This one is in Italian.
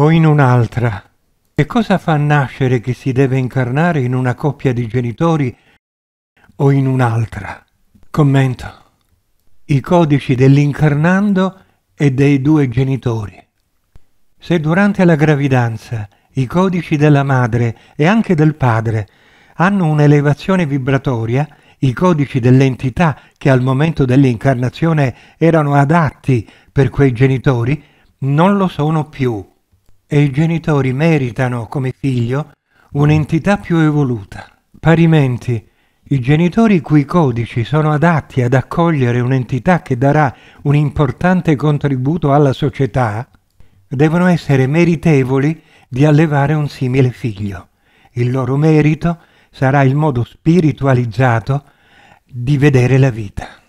o in un'altra? Che cosa fa nascere che si deve incarnare in una coppia di genitori o in un'altra? Commento. I codici dell'incarnando e dei due genitori. Se durante la gravidanza i codici della madre e anche del padre hanno un'elevazione vibratoria, i codici dell'entità che al momento dell'incarnazione erano adatti per quei genitori non lo sono più e i genitori meritano come figlio un'entità più evoluta. Parimenti, i genitori cui codici sono adatti ad accogliere un'entità che darà un importante contributo alla società, devono essere meritevoli di allevare un simile figlio. Il loro merito sarà il modo spiritualizzato di vedere la vita.